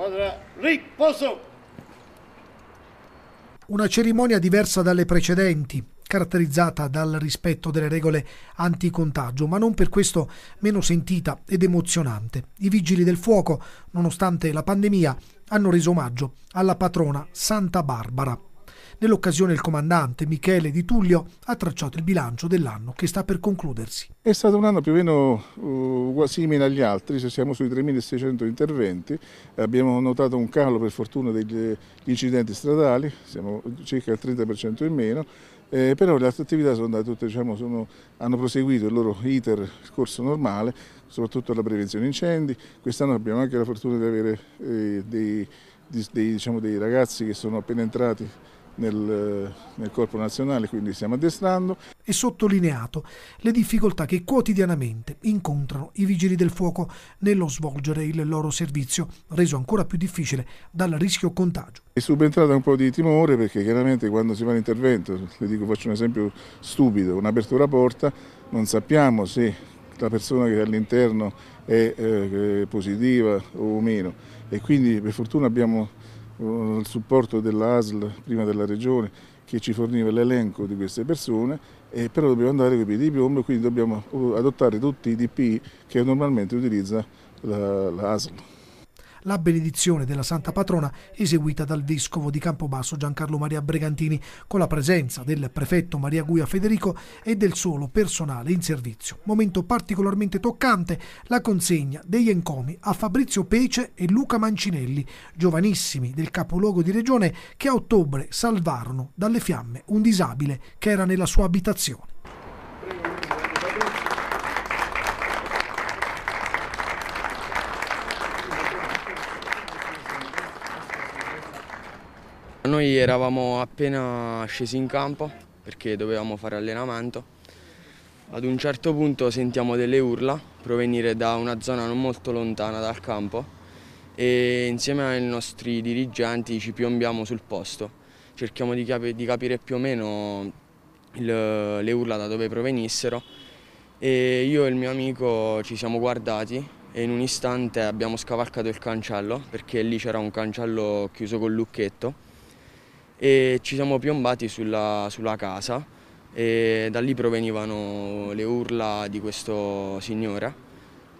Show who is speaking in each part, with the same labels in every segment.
Speaker 1: Squadra riposo!
Speaker 2: Una cerimonia diversa dalle precedenti, caratterizzata dal rispetto delle regole anticontagio, ma non per questo meno sentita ed emozionante. I vigili del fuoco, nonostante la pandemia, hanno reso omaggio alla patrona Santa Barbara. Nell'occasione il comandante Michele Di Tullio ha tracciato il bilancio dell'anno che sta per concludersi.
Speaker 1: È stato un anno più o meno uh, simile agli altri, cioè siamo sui 3.600 interventi, abbiamo notato un calo per fortuna degli eh, incidenti stradali, siamo circa il 30% in meno, eh, però le altre attività sono andate tutte, diciamo, sono, hanno proseguito il loro iter corso normale, soprattutto la prevenzione incendi. Quest'anno abbiamo anche la fortuna di avere eh, dei, dei, diciamo, dei ragazzi che sono appena entrati nel, nel corpo nazionale, quindi stiamo addestrando. E sottolineato
Speaker 2: le difficoltà che quotidianamente incontrano i vigili del fuoco nello svolgere il loro servizio, reso ancora più difficile dal rischio contagio.
Speaker 1: È subentrata un po' di timore perché chiaramente quando si fa l'intervento, le dico faccio un esempio stupido, un'apertura porta, non sappiamo se la persona che è all'interno è eh, positiva o meno e quindi per fortuna abbiamo eh, il supporto dell'ASL, prima della Regione, che ci forniva l'elenco di queste persone, e eh, però dobbiamo andare con i piedi di piombo e quindi dobbiamo adottare tutti i DPI che normalmente utilizza l'ASL. La
Speaker 2: la benedizione della Santa Patrona eseguita dal vescovo di Campobasso Giancarlo Maria Bregantini con la presenza del prefetto Maria Guia Federico e del solo personale in servizio. Momento particolarmente toccante la consegna degli encomi a Fabrizio Pece e Luca Mancinelli, giovanissimi del capoluogo di regione che a ottobre salvarono dalle fiamme un disabile che era nella sua abitazione.
Speaker 3: Noi eravamo appena scesi in campo perché dovevamo fare allenamento. Ad un certo punto sentiamo delle urla provenire da una zona non molto lontana dal campo e insieme ai nostri dirigenti ci piombiamo sul posto. Cerchiamo di, cap di capire più o meno il, le urla da dove provenissero e io e il mio amico ci siamo guardati e in un istante abbiamo scavalcato il cancello perché lì c'era un cancello chiuso col lucchetto e ci siamo piombati sulla, sulla casa e da lì provenivano le urla di questo signore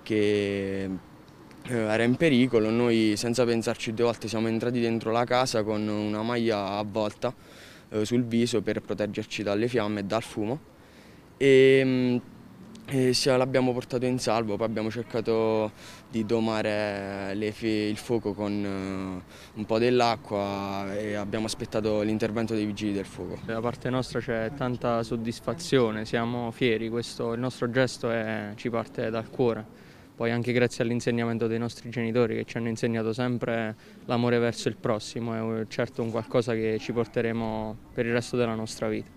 Speaker 3: che eh, era in pericolo, noi senza pensarci due volte siamo entrati dentro la casa con una maglia avvolta eh, sul viso per proteggerci dalle fiamme e dal fumo e, mm, e l'abbiamo portato in salvo, poi abbiamo cercato di domare il fuoco con eh, un po' dell'acqua e abbiamo aspettato l'intervento dei vigili del fuoco. Da parte nostra c'è tanta soddisfazione, siamo fieri, questo, il nostro gesto è, ci parte dal cuore, poi anche grazie all'insegnamento dei nostri genitori che ci hanno insegnato sempre l'amore verso il prossimo, è eh, certo un qualcosa che ci porteremo per il resto della nostra vita.